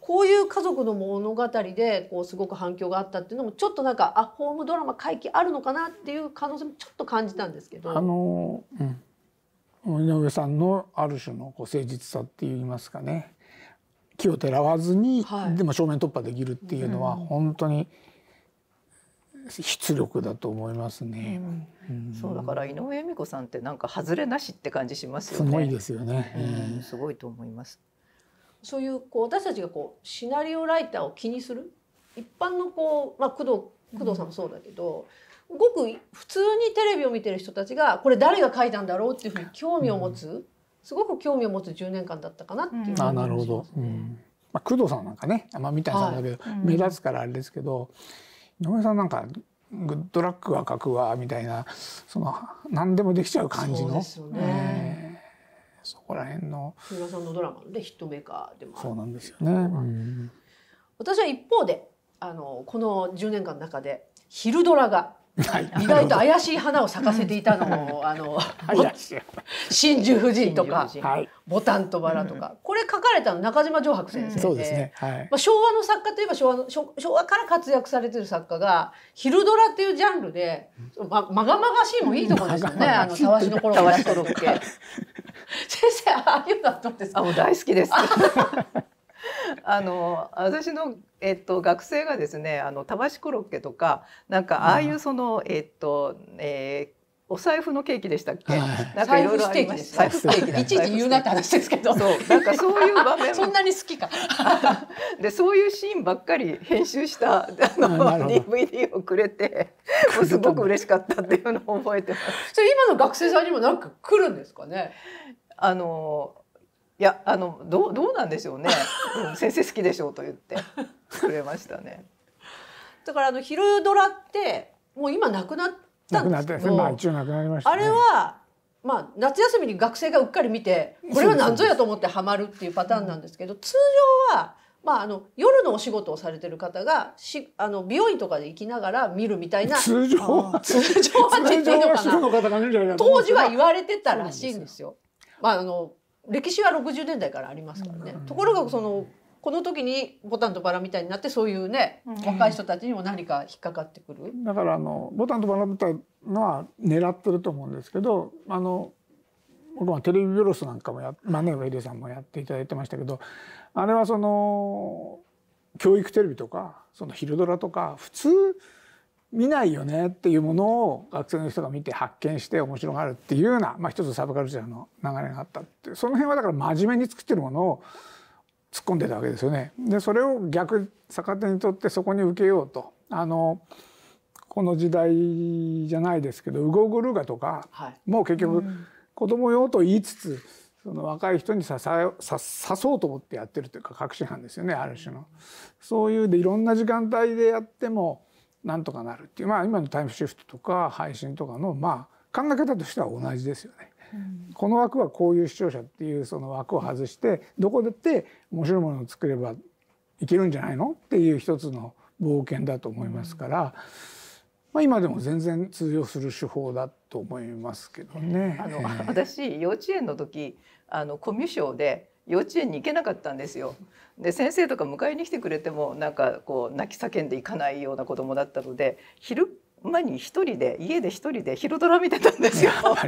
こういう家族の物語でこうすごく反響があったっていうのもちょっとなんかあホームドラマ回帰あるのかなっていう可能性もちょっと感じたんですけど。あの、うん、井上さんのある種のこう誠実さって言いますかね奇をてらわずに、はい、でも正面突破できるっていうのは本当に出力だと思いますね、うんうん、そうだから井上由美子さんってなんか外れなしって感じしますよね。すごいですよね。うん、すごいと思います。そういうこう私たちがこうシナリオライターを気にする一般のこうまあ工藤工藤さんもそうだけど。ごく普通にテレビを見てる人たちがこれ誰が書いたんだろうっていうふうに興味を持つ、すごく興味を持つ10年間だったかなっていう、ねうん、あなるほど、うんまあ、工藤さんなんかね、まあ、三谷さんだけど、目立つからあれですけど、うん、井上さんなんかグッドラックは書くわみたいなその何でもできちゃう感じの。そ、ねえー、そこら辺の。木村さんのドラマでヒットメーカーでもそうなんですよね。うん、私は一方で、あのこの10年間の中で昼ドラが意外と怪しい花を咲かせていたのをあの真珠夫人とか、はい、ボタンとバラとか、これ書かれたの中島上博先生で,、ねはい、まあ、昭和の作家といえば昭和の昭和から活躍されてる作家が昼ドラっていうジャンルでままがまがしいもいいところですよねあのたわしの頃から出したロッケ先生ああいうのとってさすか大好きです [LAUGHS] あの私の、えっと、学生がですねあのたばしコロッケとかなんかああいうその、えっと、えー、お財布のケーキでしたっけ？なんかいろいろありまーキ。いちいち言うなって話ですけど。そう、なんかそういう場面。[LAUGHS] そんなに好きか。[LAUGHS] で、そういうシーンばっかり編集したあの DVD をくれて、もうすごく嬉しかったっていうのを覚えてます。それ今の学生さんにもなんか来るんですかね？あのいやあのどうどうなんでしょうね、うん、先生好きでしょうと言ってくれましたね。[LAUGHS] だからあの昼ドラってもう今なくなったんですけど、まあ、一応なくなりました、ね、あれはまあ夏休みに学生がうっかり見てこれは何ぞやと思ってハマるっていうパターンなんですけど、通常は。まあ、あの夜のお仕事をされてる方がしあの美容院とかで行きながら見るみたいな [LAUGHS] 通常は通常はって言いのかな当時は言われてたらしいんですよ。まああの歴史は60年代からありますからね。ところがそのこの時にボタンとバラみたいになってそういうね、うん、若い人たちにも何か引っかかってくるだからあのボタンとバラみたいのは狙ってると思うんですけどあの僕はテレビブロスなんかもや、まあね、エリさんもやっていただいてましたけどあれはその教育テレビとかその昼ドラとか普通見ないよねっていうものを学生の人が見て発見して面白がるっていうような、まあ、一つサブカルチャーの流れがあったってその辺はだから真面目に作ってるものを突っ込んでたわけですよね。でそれを逆逆手にとってそこに受けようと。あのこの時代じゃないですけど「ウゴグルガ」とか、はい、もう結局子供用と言いつつその若い人に刺さそうと思ってやってるというか確信犯ですよねある種の。そういうでいろんな時間帯でやってもなんとかなるっていうまあ今のタイムシフトとか配信とかのまあ考え方としては同じですよね。うん、この枠はこういう視聴者っていうその枠を外してどこでって面白いものを作ればいけるんじゃないのっていう一つの冒険だと思いますから、まあ、今でも全然通用する手法だと思いますけどね。あの私幼稚園の時あのコミュ障で幼稚園に行けなかったんですよ。で先生とか迎えに来てくれてもなんかこう泣き叫んでいかないような子供だったので昼間に一人で家で一人で昼ドラ見てたんですよ [LAUGHS] 幼稚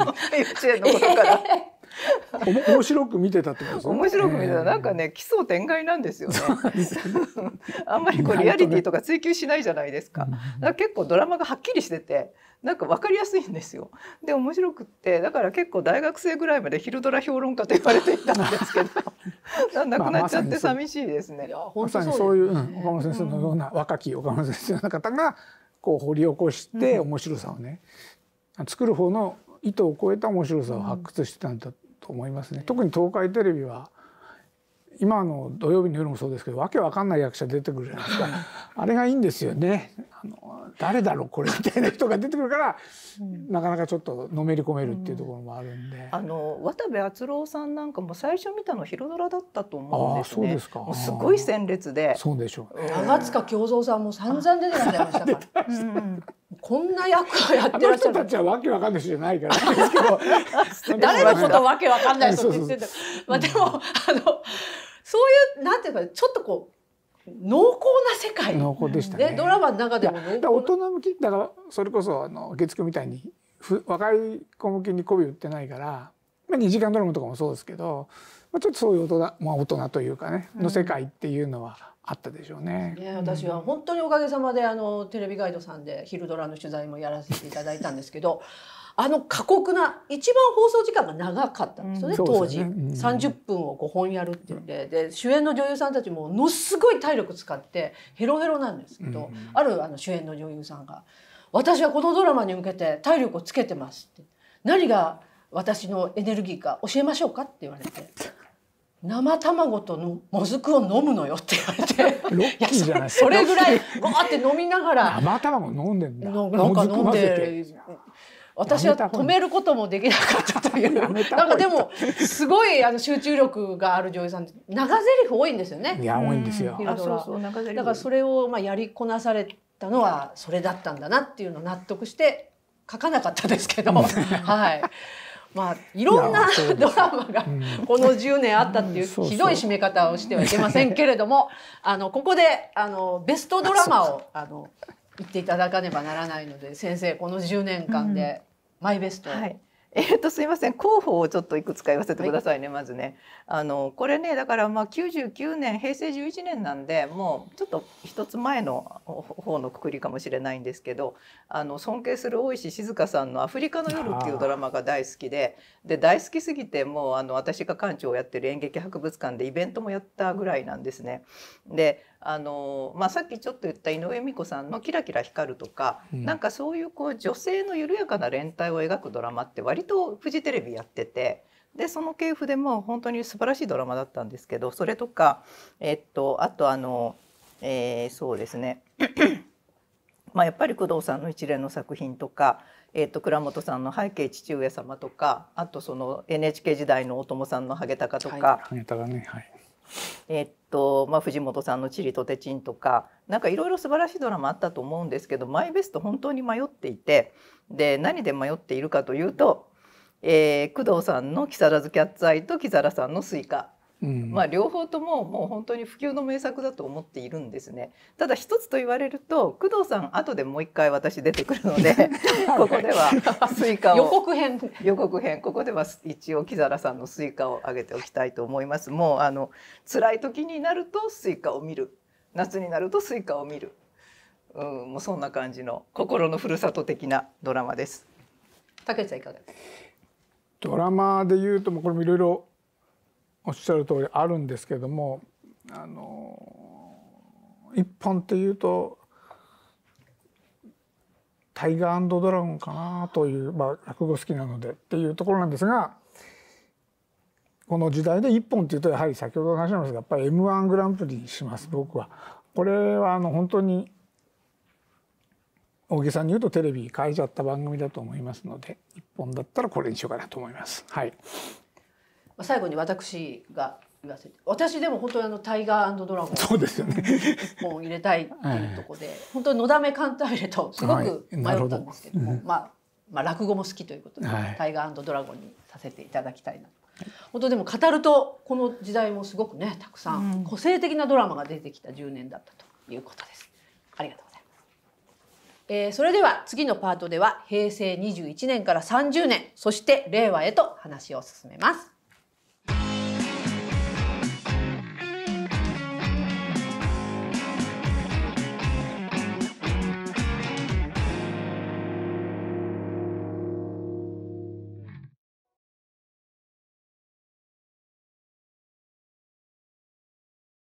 園の頃から。面白く見てたってことですね。面白く見てた、なんかね奇想天外なんですよね。[LAUGHS] あんまりこうリアリティとか追求しないじゃないですか。か結構ドラマがはっきりしてて。なんか分かりやすいんですよ。で面白くってだから結構大学生ぐらいまで昼ドラ評論家と言われていたんですけど [LAUGHS] なくなっちゃって寂しいですね。まさにそういう、ね、岡本先生のような若き岡本先生の方がこう掘り起こして面白さをね、うん、作る方の意図を超えた面白さを発掘してたんだと思いますね。特に東海テレビは今の土曜日の夜もそうですけどわけわかんない役者出てくるじゃないですかあれがいいんですよねあの誰だろうこれ [LAUGHS] みたいな人が出てくるから、うん、なかなかちょっとのめり込めるっていうところもあるんで、うん、あの渡部篤郎さんなんかも最初見たのヒロドラだったと思うんですねすもうすごい鮮烈でそうでしょう長塚京三さんも散々出てらっしゃいましたから、こんな役をやってらっしゃるたちはわけわかんない人じゃないから誰のことわけわかんない人って言ってたまあでもあのそういうなんていうかちょっとこう濃厚な世界濃厚でしたね、ね、ドラマの中でも大人向きだからそれこそあの月9みたいにふ若い子向けに媚び売ってないから、まあ、2時間ドラマとかもそうですけど、まあ、ちょっとそういう大人,、まあ、大人というかねの世界っていうのはあったでしょうね。いや私は本当におかげさまであのテレビガイドさんで「昼ドラ」の取材もやらせていただいたんですけどあの過酷な一番放送時間が長かったんですよね、うん、当時、ね、うん、30分を5本やるっていうんで主演の女優さんたちものすごい体力使ってヘロヘロなんですけど、うん、あるあの主演の女優さんが「私はこのドラマに向けて体力をつけてます」って「何が私のエネルギーか教えましょうか?」って言われて。生卵とのもずくを飲むのよって言われてそれぐらいゴーって飲みながら生卵飲んでんだなんか飲んで私は止めることもできなかったというなんかでもすごいあの集中力がある女優さん長台詞多いんですよねいや多いんですよだからそれをまあやりこなされたのはそれだったんだなっていうのを納得して書かなかったですけどはいまあ、いろんなドラマがこの10年あったっていうひどい締め方をしてはいけませんけれどもあのここであのベストドラマをあの言っていただかねばならないので先生この10年間でマイベスト。はい。えー、っとすいません候補をちょっといくつか言わせてくださいね、はい、まずねあのこれねだからまあ99年平成11年なんでもうちょっと一つ前の方のくくりかもしれないんですけどあの尊敬する大石静香さんの「アフリカの夜」っていうドラマが大好きでで大好きすぎてもうあの私が館長をやってる演劇博物館でイベントもやったぐらいなんですね。であのまあ、さっきちょっと言った井上美子さんの「キラキラ光る」とか、うん、なんかそういうこう女性の緩やかな連帯を描くドラマって割とフジテレビやっててでその系譜でも本当に素晴らしいドラマだったんですけどそれとか、えっと、あとあの、えー、そうですね [CLEARS THROAT] まあやっぱり工藤さんの一連の作品とか、えー、と倉本さんの「背景父上様」とかあとその NHK 時代の大友さんの「ハゲタカ」とか。はい、ハゲタカねはいえっとまあ、藤本さんの「チリとテチン」とかなんかいろいろ素晴らしいドラマあったと思うんですけどマイベスト本当に迷っていてで何で迷っているかというと、えー、工藤さんの「木更津キャッツアイ」と木更さんの「スイカ」うん、まあ、両方とももう本当に普及の名作だと思っているんですねただ一つと言われると工藤さん後でもう一回私出てくるので [LAUGHS] ここではスイカを予告編予告編ここでは一応木皿さんのスイカをあげておきたいと思いますもうあの辛い時になるとスイカを見る夏になるとスイカを見る、うん、もうそんな感じの心のふるさと的なドラマです竹内さんいかがですかドラマで言うともこれもいろいろおっしゃる通りあるんですけどもあの一本っていうと「タイガードラゴン」かなという、まあ、落語好きなのでっていうところなんですがこの時代で一本っていうとやはり先ほど話しましたがやっぱり m 1グランプリにします僕は。これはあの本当に大げさに言うとテレビ変えちゃった番組だと思いますので一本だったらこれにしようかなと思います。はい最後に私が言わせて私でも本当にあのタイガードラゴンそうですよね一本入れたいっていうところで、本当にのだめカンターレとすごく迷ったんですけども、はいどうん、まあまあ落語も好きということで、はい、タイガードラゴンにさせていただきたいな本当でも語るとこの時代もすごくねたくさん個性的なドラマが出てきた10年だったということです。ありがとうございます、えー、それでは次のパートでは平成21年から30年そして令和へと話を進めます。